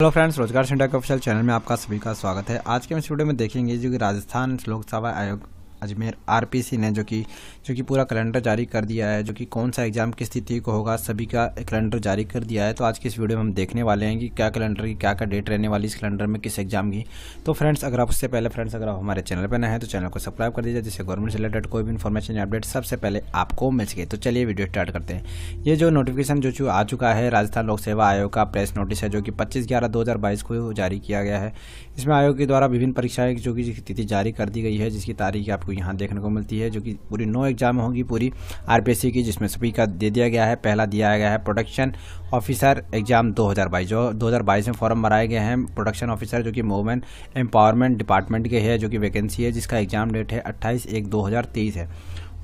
hello friends रोजगार centre के official channel में आपका सभी का स्वागत है आज के हम इस वीडियो में देखेंगे जो कि राजस्थान लोक सेवा आयोग अजमेर आरपीसी ने जो कि जो कि पूरा कैलेंडर जारी कर दिया है जो कि कौन सा एग्ज़ाम किस तिथि को होगा सभी का कैलेंडर जारी कर दिया है तो आज की इस वीडियो में हम देखने वाले हैं कि क्या कैलेंडर की क्या क्या डेट रहने वाली इस कैलेंडर में किस एग्ज़ाम की तो फ्रेंड्स अगर आप उससे पहले फ्रेंड्स अगर आप हमारे चैनल पर नए हैं तो चैनल को सब्सक्राइब कर दीजिए जिससे गवर्नमेंट से रिलेटेड कोई भी इन्फॉर्मेशन अपडेट सबसे पहले आपको मिल सके तो चलिए वीडियो स्टार्ट करते हैं ये जो नोटिफिकेशन जो आ चुका है राजस्थान लोक सेवा आयोग का प्रेस नोटिस है जो कि पच्चीस ग्यारह दो को जारी किया गया है इसमें आयोग के द्वारा विभिन्न परीक्षाएं जो कि तिथि जारी कर दी गई है जिसकी तारीख आप आपको यहाँ देखने को मिलती है जो कि पूरी नो एग्ज़ाम होगी पूरी आर की जिसमें सभी का दे दिया गया है पहला दिया गया है प्रोडक्शन ऑफिसर एग्ज़ाम 2022 जो 2022 में फॉर्म भराए गए हैं प्रोडक्शन ऑफिसर जो कि वोमेन एम्पावरमेंट डिपार्टमेंट के है जो कि वैकेंसी है जिसका एग्ज़ाम डेट है अट्ठाईस एक दो है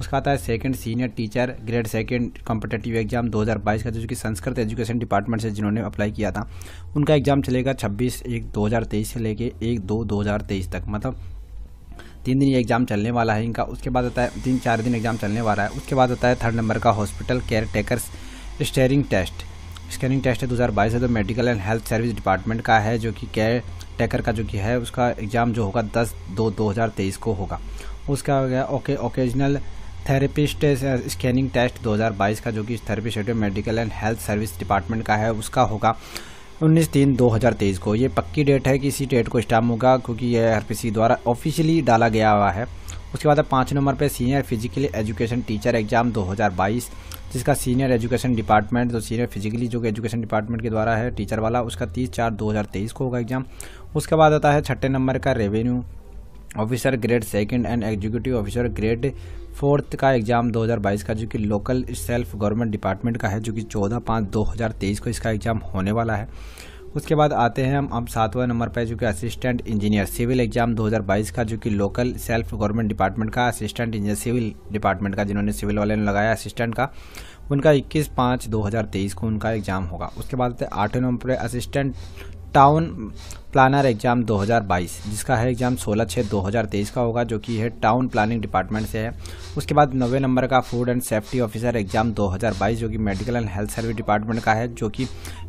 उसका आता है second senior teacher grade second competitive exam 2022 का जो कि संस्कृत एजुकेशन डिपार्टमेंट से जिन्होंने अप्लाई किया था उनका एग्ज़ाम चलेगा 26 एक 2023 से लेके एक दो 2023 तक मतलब तीन दिन ये एग्ज़ाम चलने वाला है इनका उसके बाद होता है तीन चार दिन एग्ज़ाम चलने वाला है उसके बाद होता है थर्ड नंबर का hospital caretakers steering test scanning test है बाईस है तो medical and health service department का है जो कि केयर टेकर का जो कि है उसका एग्ज़ाम जो होगा दस दो तेईस को होगा उसका हो गया okay occupational therapist scanning test 2022 का जो कि therapy schedule medical and health service department का है उसका होगा 19 तीन 2023 को ये पक्की डेट है कि इसी डेट को स्टाम होगा क्योंकि ये आर द्वारा ऑफिशियली डाला गया हुआ है उसके बाद पाँच नंबर पे senior physically education teacher exam 2022 जिसका सीनियर एजुकेशन डिपार्टमेंट तो सीनियर फिजिकली जो एजुकेशन डिपार्टमेंट के द्वारा है टीचर वाला उसका तीस चार दो को होगा एग्ज़ाम उसके बाद आता है छठे नंबर का revenue officer grade second and executive officer grade fourth का एग्ज़ाम 2022 का जो कि लोकल सेल्फ गवर्नमेंट डिपार्टमेंट का है जो कि 14 पाँच 2023 को इसका एग्ज़ाम होने वाला है उसके बाद आते हैं हम अब सातवें नंबर पर जो कि असिस्टेंट इंजीनियर सिविल एग्जाम 2022 का जो कि लोकल सेल्फ गवर्नमेंट डिपार्टमेंट का असिस्टेंट इंजीनियर सिविल डिपार्टमेंट का जिन्होंने सिविल वाले ने लगाया असिस्टेंट का उनका 21 पाँच 2023 को उनका एग्जाम होगा उसके बाद आते हैं आठवें नंबर पर असिस्टेंट टाउन प्लानर एग्ज़ाम 2022 जिसका है एग्ज़ाम 16 छः 2023 का होगा जो कि है टाउन प्लानिंग डिपार्टमेंट से है उसके बाद नवे नंबर का food and safety officer exam 2022 जो कि medical and health service department का है जो कि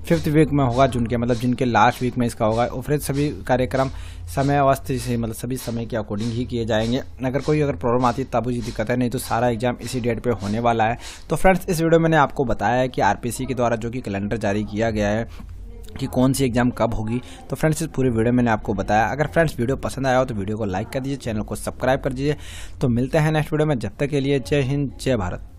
फिफ्थ वीक में होगा जिनके मतलब जिनके लास्ट वीक में इसका होगा और सभी कार्यक्रम समय अवस्थ से मतलब सभी समय के अकॉर्डिंग ही किए जाएंगे अगर कोई अगर प्रॉब्लम आती है तब उसकी दिक्कत है नहीं तो सारा एग्जाम इसी डेट पर होने वाला है तो फ्रेंड्स इस वीडियो मैंने आपको बताया है कि आर के द्वारा जो कि कैलेंडर जारी किया गया है कि कौन सी एग्ज़ाम कब होगी तो फ्रेंड्स इस पूरे वीडियो मैंने आपको बताया अगर फ्रेंड्स वीडियो पसंद आया हो तो वीडियो को लाइक कर दीजिए चैनल को सब्सक्राइब कर दीजिए तो मिलते हैं नेक्स्ट वीडियो में जब तक के लिए जय हिंद जय भारत